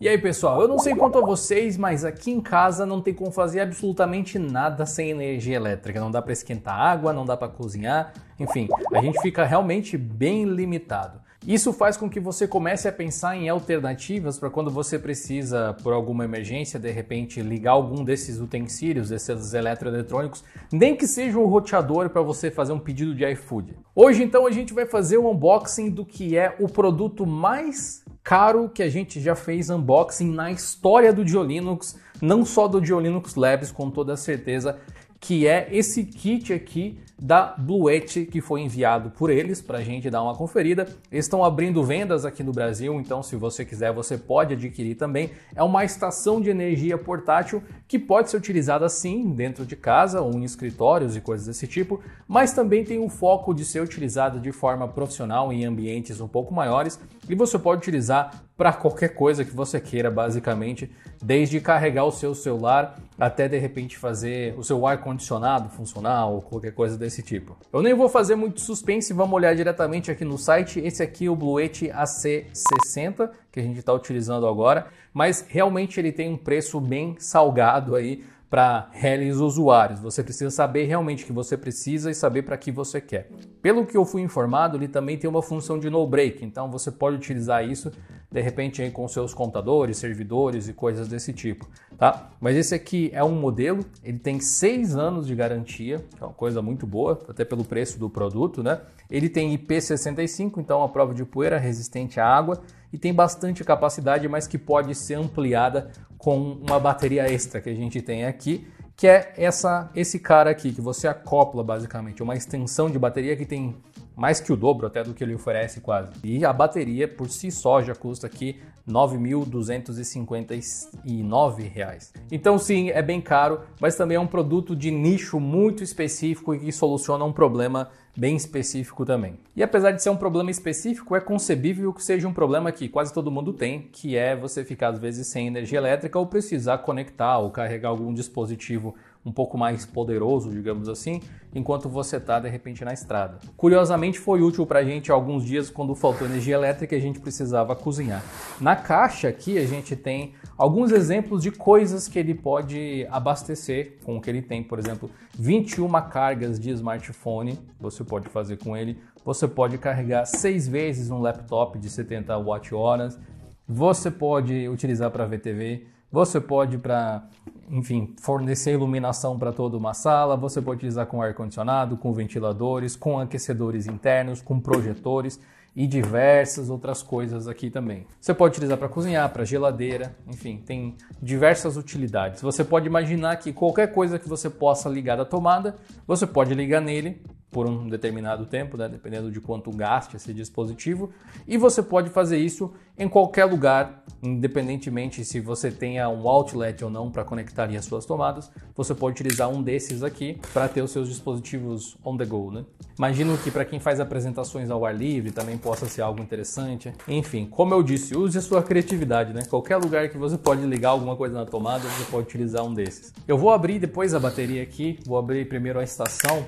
E aí pessoal, eu não sei quanto a vocês, mas aqui em casa não tem como fazer absolutamente nada sem energia elétrica. Não dá para esquentar água, não dá para cozinhar, enfim, a gente fica realmente bem limitado. Isso faz com que você comece a pensar em alternativas para quando você precisa, por alguma emergência, de repente ligar algum desses utensílios, desses eletroeletrônicos, nem que seja um roteador para você fazer um pedido de iFood. Hoje então a gente vai fazer o um unboxing do que é o produto mais caro que a gente já fez unboxing na história do Diolinux, não só do Diolinux Labs, com toda certeza, que é esse kit aqui da Bluete que foi enviado por eles para a gente dar uma conferida. Eles estão abrindo vendas aqui no Brasil, então se você quiser você pode adquirir também. É uma estação de energia portátil que pode ser utilizada sim dentro de casa ou em escritórios e coisas desse tipo, mas também tem o foco de ser utilizada de forma profissional em ambientes um pouco maiores e você pode utilizar para qualquer coisa que você queira, basicamente, desde carregar o seu celular até de repente fazer o seu ar condicionado funcionar ou qualquer coisa desse tipo. Eu nem vou fazer muito suspense, vamos olhar diretamente aqui no site. Esse aqui é o Bluete AC60 que a gente está utilizando agora, mas realmente ele tem um preço bem salgado aí para reles usuários. Você precisa saber realmente o que você precisa e saber para que você quer. Pelo que eu fui informado, ele também tem uma função de no break, então você pode utilizar isso de repente aí com seus computadores, servidores e coisas desse tipo, tá? Mas esse aqui é um modelo, ele tem seis anos de garantia, que é uma coisa muito boa, até pelo preço do produto, né? Ele tem IP65, então a prova de poeira resistente à água e tem bastante capacidade, mas que pode ser ampliada com uma bateria extra que a gente tem aqui, que é essa, esse cara aqui, que você acopla basicamente, uma extensão de bateria que tem mais que o dobro até do que ele oferece quase. E a bateria por si só já custa aqui R$ 9.259. Então sim, é bem caro, mas também é um produto de nicho muito específico e que soluciona um problema bem específico também. E apesar de ser um problema específico, é concebível que seja um problema que quase todo mundo tem, que é você ficar às vezes sem energia elétrica ou precisar conectar ou carregar algum dispositivo um pouco mais poderoso, digamos assim, enquanto você está de repente na estrada. Curiosamente, foi útil para a gente alguns dias quando faltou energia elétrica e a gente precisava cozinhar. Na caixa aqui a gente tem alguns exemplos de coisas que ele pode abastecer com o que ele tem, por exemplo, 21 cargas de smartphone, você pode fazer com ele. Você pode carregar seis vezes um laptop de 70 watt horas. Você pode utilizar para VTV, você pode para enfim, fornecer iluminação para toda uma sala, você pode utilizar com ar-condicionado, com ventiladores, com aquecedores internos, com projetores e diversas outras coisas aqui também. Você pode utilizar para cozinhar, para geladeira, enfim, tem diversas utilidades. Você pode imaginar que qualquer coisa que você possa ligar da tomada, você pode ligar nele por um determinado tempo, né? dependendo de quanto gaste esse dispositivo. E você pode fazer isso em qualquer lugar, independentemente se você tenha um outlet ou não para conectar as suas tomadas, você pode utilizar um desses aqui para ter os seus dispositivos on the go. Né? Imagino que para quem faz apresentações ao ar livre também possa ser algo interessante. Enfim, como eu disse, use a sua criatividade, né? Qualquer lugar que você pode ligar alguma coisa na tomada, você pode utilizar um desses. Eu vou abrir depois a bateria aqui, vou abrir primeiro a estação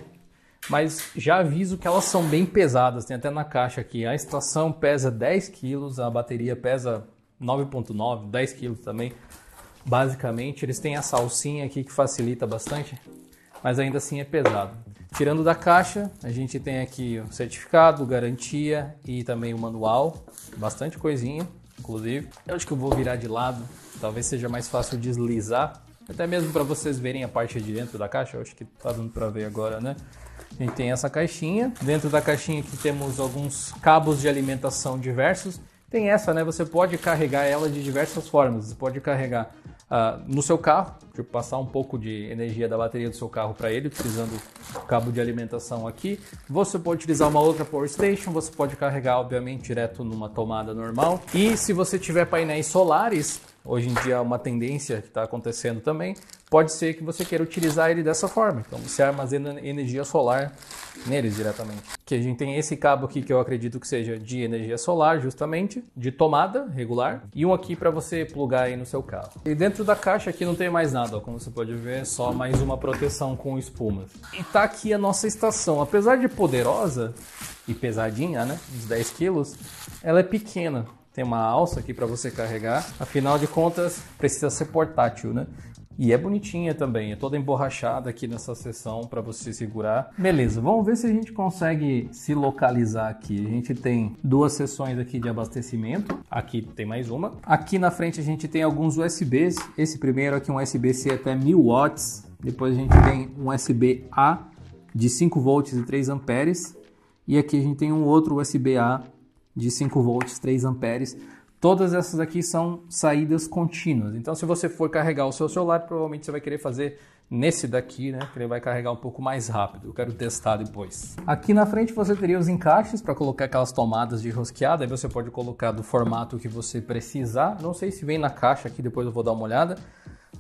mas já aviso que elas são bem pesadas, tem até na caixa aqui. A estação pesa 10 kg, a bateria pesa 9.9, 10 kg também. Basicamente, eles têm a salsinha aqui que facilita bastante, mas ainda assim é pesado. Tirando da caixa, a gente tem aqui o certificado, garantia e também o manual, bastante coisinha, inclusive. Eu acho que eu vou virar de lado, talvez seja mais fácil deslizar, até mesmo para vocês verem a parte de dentro da caixa, eu acho que tá dando para ver agora, né? A gente tem essa caixinha. Dentro da caixinha aqui temos alguns cabos de alimentação diversos. Tem essa, né? Você pode carregar ela de diversas formas. Você pode carregar ah, no seu carro, tipo, passar um pouco de energia da bateria do seu carro para ele, utilizando o cabo de alimentação aqui. Você pode utilizar uma outra Power Station, você pode carregar, obviamente, direto numa tomada normal. E se você tiver painéis solares, hoje em dia uma tendência que está acontecendo também, pode ser que você queira utilizar ele dessa forma. Então você armazena energia solar neles diretamente. Que a gente tem esse cabo aqui que eu acredito que seja de energia solar, justamente, de tomada regular, e um aqui para você plugar aí no seu carro. E dentro da caixa aqui não tem mais nada, ó, como você pode ver, só mais uma proteção com espumas. E tá aqui a nossa estação. Apesar de poderosa e pesadinha, né, uns 10 quilos, ela é pequena tem uma alça aqui para você carregar. Afinal de contas, precisa ser portátil, né? E é bonitinha também, é toda emborrachada aqui nessa seção para você segurar. Beleza, vamos ver se a gente consegue se localizar aqui. A gente tem duas seções aqui de abastecimento, aqui tem mais uma. Aqui na frente a gente tem alguns USBs. Esse primeiro aqui é um USB-C até 1000 watts. Depois a gente tem um USB-A de 5 volts e 3 amperes. E aqui a gente tem um outro USB-A de 5 volts, 3 amperes. Todas essas aqui são saídas contínuas. Então, se você for carregar o seu celular, provavelmente você vai querer fazer nesse daqui, né? Que ele vai carregar um pouco mais rápido. Eu quero testar depois. Aqui na frente você teria os encaixes para colocar aquelas tomadas de rosqueada. Aí você pode colocar do formato que você precisar. Não sei se vem na caixa aqui, depois eu vou dar uma olhada.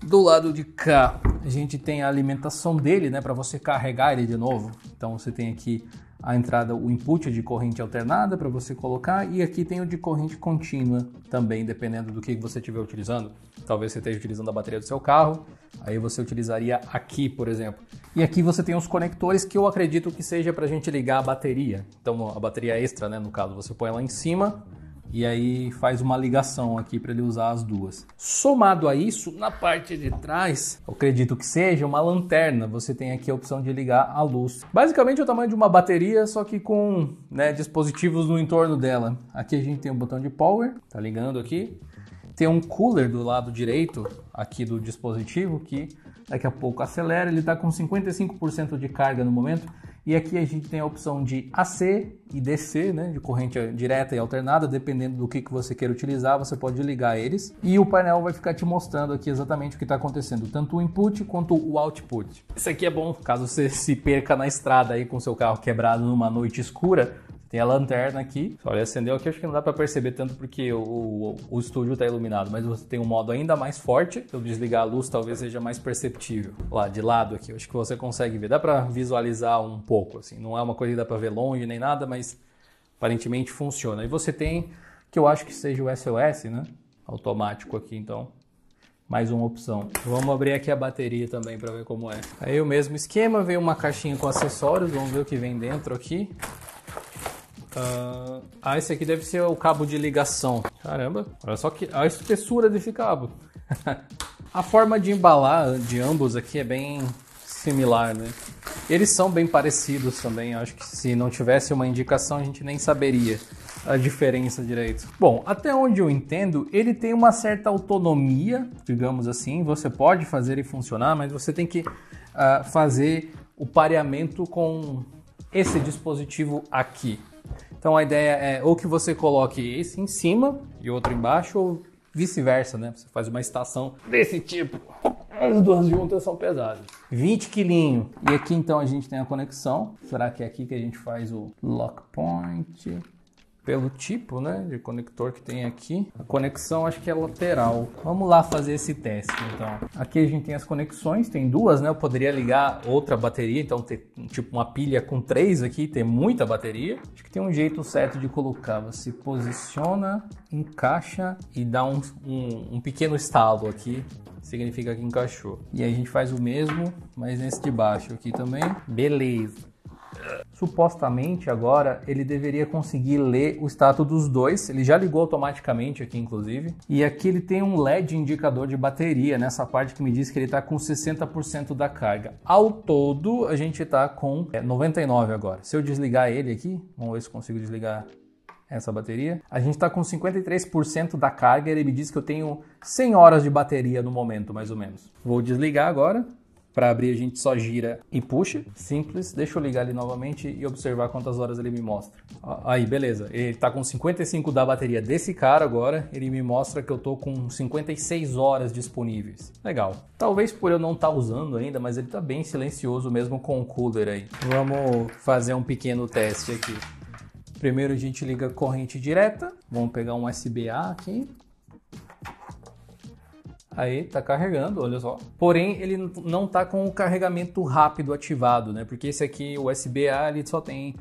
Do lado de cá, a gente tem a alimentação dele, né, para você carregar ele de novo. Então você tem aqui a entrada, o input é de corrente alternada para você colocar e aqui tem o de corrente contínua também, dependendo do que você estiver utilizando. Talvez você esteja utilizando a bateria do seu carro, aí você utilizaria aqui, por exemplo. E aqui você tem os conectores que eu acredito que seja para a gente ligar a bateria. Então a bateria extra, né, no caso, você põe ela em cima e aí faz uma ligação aqui para ele usar as duas. Somado a isso, na parte de trás, eu acredito que seja uma lanterna. Você tem aqui a opção de ligar a luz. Basicamente é o tamanho de uma bateria, só que com né, dispositivos no entorno dela. Aqui a gente tem o um botão de power, tá ligando aqui. Tem um cooler do lado direito aqui do dispositivo que daqui a pouco acelera. Ele está com 55% de carga no momento e aqui a gente tem a opção de AC e DC, né, de corrente direta e alternada, dependendo do que, que você queira utilizar, você pode ligar eles. E o painel vai ficar te mostrando aqui exatamente o que está acontecendo, tanto o input quanto o output. Isso aqui é bom caso você se perca na estrada aí com seu carro quebrado numa noite escura tem a lanterna aqui. Olha, acendeu aqui, acho que não dá para perceber tanto porque o, o, o estúdio está iluminado, mas você tem um modo ainda mais forte. Se eu desligar a luz, talvez seja mais perceptível. Lá de lado aqui, acho que você consegue ver. Dá para visualizar um pouco, assim. Não é uma coisa que dá para ver longe nem nada, mas aparentemente funciona. E você tem, que eu acho que seja o SOS, né? Automático aqui, então mais uma opção. Vamos abrir aqui a bateria também para ver como é. Aí o mesmo esquema, veio uma caixinha com acessórios, vamos ver o que vem dentro aqui. Uh, ah, esse aqui deve ser o cabo de ligação. Caramba, olha só que a espessura desse cabo. a forma de embalar de ambos aqui é bem similar, né? Eles são bem parecidos também. Acho que se não tivesse uma indicação a gente nem saberia a diferença direito. Bom, até onde eu entendo, ele tem uma certa autonomia, digamos assim. Você pode fazer ele funcionar, mas você tem que uh, fazer o pareamento com esse dispositivo aqui. Então a ideia é ou que você coloque esse em cima e outro embaixo, ou vice-versa, né? Você faz uma estação desse tipo. As duas juntas são pesadas. 20 quilinho. E aqui então a gente tem a conexão. Será que é aqui que a gente faz o lock point? pelo tipo né, de conector que tem aqui. A conexão acho que é lateral. Vamos lá fazer esse teste então. Aqui a gente tem as conexões, tem duas, né? Eu poderia ligar outra bateria, então ter tipo uma pilha com três aqui, ter muita bateria. Acho que tem um jeito certo de colocar. Você posiciona, encaixa e dá um, um, um pequeno estalo aqui significa que encaixou. E a gente faz o mesmo, mas nesse de baixo aqui também. Beleza supostamente agora ele deveria conseguir ler o status dos dois. Ele já ligou automaticamente aqui, inclusive. E aqui ele tem um LED indicador de bateria nessa né? parte que me diz que ele está com 60% da carga. Ao todo, a gente está com 99 é, agora. Se eu desligar ele aqui, vamos ver se consigo desligar essa bateria. A gente está com 53% da carga. Ele me diz que eu tenho 100 horas de bateria no momento, mais ou menos. Vou desligar agora. Para abrir, a gente só gira e puxa. Simples. Deixa eu ligar ele novamente e observar quantas horas ele me mostra. Aí, beleza. Ele tá com 55 da bateria desse cara agora. Ele me mostra que eu tô com 56 horas disponíveis. Legal. Talvez por eu não estar tá usando ainda, mas ele tá bem silencioso mesmo com o cooler aí. Vamos fazer um pequeno teste aqui. Primeiro a gente liga corrente direta. Vamos pegar um USB-A aqui. Aí tá carregando, olha só. Porém, ele não tá com o carregamento rápido ativado, né? Porque esse aqui, o USB-A, ele só tem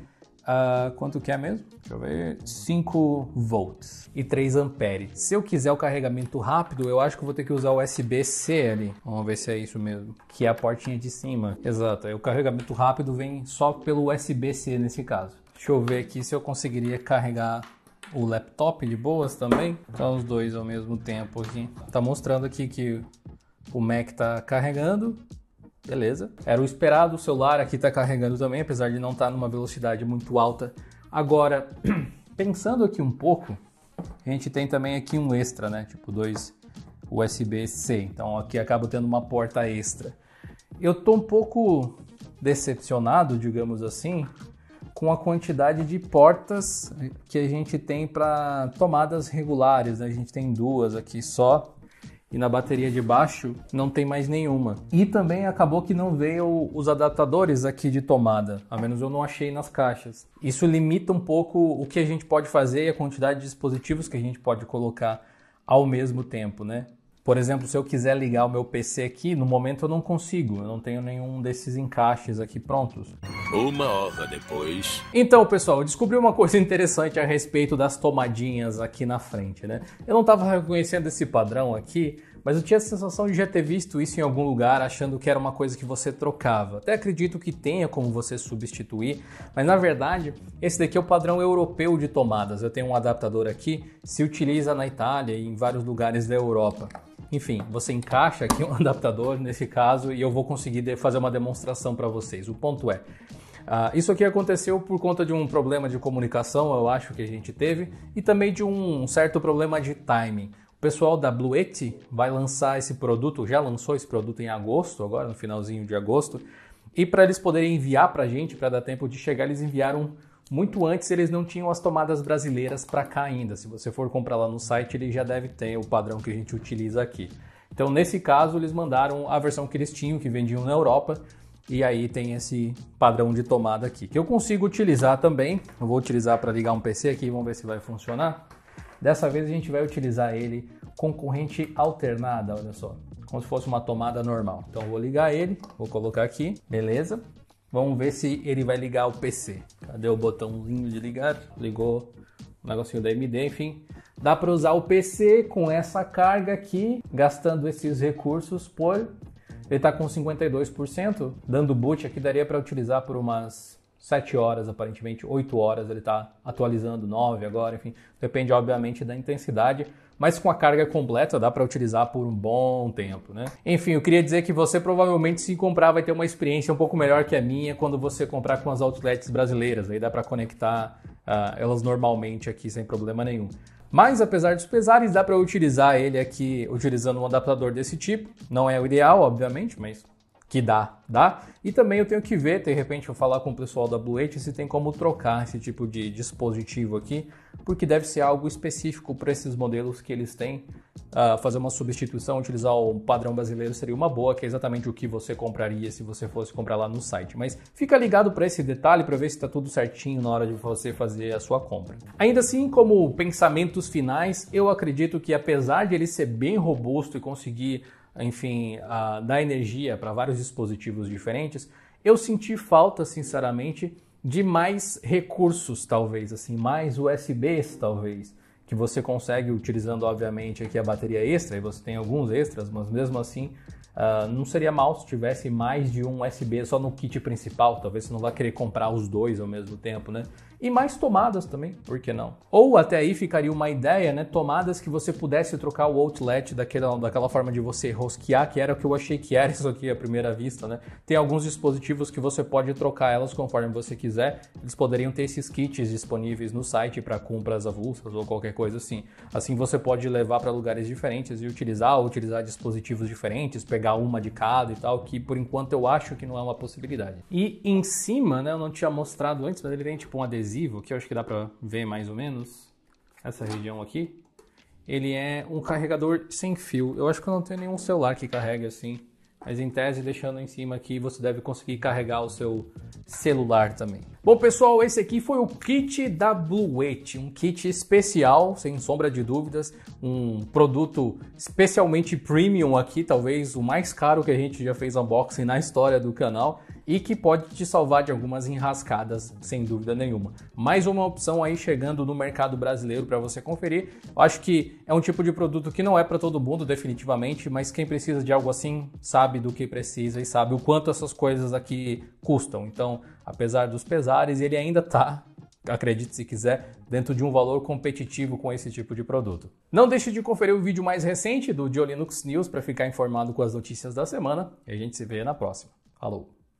Uh, quanto que é mesmo? Deixa eu ver. 5 volts e 3 amperes. Se eu quiser o carregamento rápido, eu acho que vou ter que usar o USB-C ali. Vamos ver se é isso mesmo. Que é a portinha de cima. Exato. Aí é o carregamento rápido vem só pelo USB-C nesse caso. Deixa eu ver aqui se eu conseguiria carregar o laptop de boas também. Então os dois ao mesmo tempo aqui. Tá mostrando aqui que o Mac tá carregando. Beleza. Era o esperado, o celular aqui tá carregando também, apesar de não estar tá numa velocidade muito alta. Agora, pensando aqui um pouco, a gente tem também aqui um extra, né? Tipo dois USB-C. Então aqui acaba tendo uma porta extra. Eu tô um pouco decepcionado, digamos assim, com a quantidade de portas que a gente tem para tomadas regulares. Né? A gente tem duas aqui só e na bateria de baixo não tem mais nenhuma. E também acabou que não veio os adaptadores aqui de tomada, a menos eu não achei nas caixas. Isso limita um pouco o que a gente pode fazer e a quantidade de dispositivos que a gente pode colocar ao mesmo tempo, né? Por exemplo, se eu quiser ligar o meu PC aqui, no momento eu não consigo, eu não tenho nenhum desses encaixes aqui prontos. Uma hora depois. Então, pessoal, eu descobri uma coisa interessante a respeito das tomadinhas aqui na frente, né? Eu não estava reconhecendo esse padrão aqui, mas eu tinha a sensação de já ter visto isso em algum lugar, achando que era uma coisa que você trocava. Até acredito que tenha como você substituir, mas na verdade, esse daqui é o padrão europeu de tomadas. Eu tenho um adaptador aqui, se utiliza na Itália e em vários lugares da Europa. Enfim, você encaixa aqui um adaptador nesse caso e eu vou conseguir fazer uma demonstração para vocês. O ponto é, Uh, isso aqui aconteceu por conta de um problema de comunicação, eu acho que a gente teve, e também de um certo problema de timing. O pessoal da Blueti vai lançar esse produto, já lançou esse produto em agosto, agora no finalzinho de agosto, e para eles poderem enviar para a gente, para dar tempo de chegar, eles enviaram muito antes eles não tinham as tomadas brasileiras para cá ainda. Se você for comprar lá no site, ele já deve ter o padrão que a gente utiliza aqui. Então, nesse caso, eles mandaram a versão que eles tinham, que vendiam na Europa, e aí tem esse padrão de tomada aqui, que eu consigo utilizar também. Eu vou utilizar para ligar um PC aqui, vamos ver se vai funcionar. Dessa vez a gente vai utilizar ele com corrente alternada, olha só, como se fosse uma tomada normal. Então vou ligar ele, vou colocar aqui, beleza? Vamos ver se ele vai ligar o PC. Cadê o botãozinho de ligar? Ligou o negocinho da AMD, enfim. Dá para usar o PC com essa carga aqui, gastando esses recursos por... Ele está com 52%, dando boot aqui daria para utilizar por umas 7 horas, aparentemente 8 horas, ele está atualizando 9 agora, enfim. Depende, obviamente, da intensidade mas com a carga completa dá para utilizar por um bom tempo, né? Enfim, eu queria dizer que você provavelmente se comprar vai ter uma experiência um pouco melhor que a minha quando você comprar com as outlets brasileiras, aí dá para conectar uh, elas normalmente aqui sem problema nenhum. Mas apesar dos pesares, dá para utilizar ele aqui utilizando um adaptador desse tipo. Não é o ideal, obviamente, mas que dá, dá? E também eu tenho que ver, de repente eu falar com o pessoal da Blue se tem como trocar esse tipo de dispositivo aqui, porque deve ser algo específico para esses modelos que eles têm. Uh, fazer uma substituição, utilizar o padrão brasileiro seria uma boa, que é exatamente o que você compraria se você fosse comprar lá no site. Mas fica ligado para esse detalhe para ver se está tudo certinho na hora de você fazer a sua compra. Ainda assim, como pensamentos finais, eu acredito que apesar de ele ser bem robusto e conseguir enfim, a, da energia para vários dispositivos diferentes, eu senti falta, sinceramente, de mais recursos, talvez, assim, mais USBs, talvez, que você consegue utilizando, obviamente, aqui a bateria extra, e você tem alguns extras, mas mesmo assim Uh, não seria mal se tivesse mais de um USB só no kit principal, talvez você não vá querer comprar os dois ao mesmo tempo, né? E mais tomadas também, por que não? Ou até aí ficaria uma ideia, né? Tomadas que você pudesse trocar o outlet daquela, daquela forma de você rosquear, que era o que eu achei que era isso aqui à primeira vista, né? Tem alguns dispositivos que você pode trocar elas conforme você quiser. Eles poderiam ter esses kits disponíveis no site para compras avulsas ou qualquer coisa assim. Assim você pode levar para lugares diferentes e utilizar, utilizar dispositivos diferentes, pegar pegar uma de cada e tal, que por enquanto eu acho que não é uma possibilidade. E em cima, né, eu não tinha mostrado antes, mas ele tem tipo um adesivo, que eu acho que dá pra ver mais ou menos, essa região aqui. Ele é um carregador sem fio. Eu acho que eu não tenho nenhum celular que carrega assim mas em tese, deixando em cima aqui, você deve conseguir carregar o seu celular também. Bom, pessoal, esse aqui foi o kit da Bluet, um kit especial, sem sombra de dúvidas, um produto especialmente premium aqui, talvez o mais caro que a gente já fez unboxing na história do canal e que pode te salvar de algumas enrascadas, sem dúvida nenhuma. Mais uma opção aí chegando no mercado brasileiro para você conferir. Eu acho que é um tipo de produto que não é para todo mundo, definitivamente, mas quem precisa de algo assim sabe do que precisa e sabe o quanto essas coisas aqui custam. Então, apesar dos pesares, ele ainda está acredite se quiser, dentro de um valor competitivo com esse tipo de produto. Não deixe de conferir o vídeo mais recente do Diolinux News para ficar informado com as notícias da semana e a gente se vê na próxima. Falou!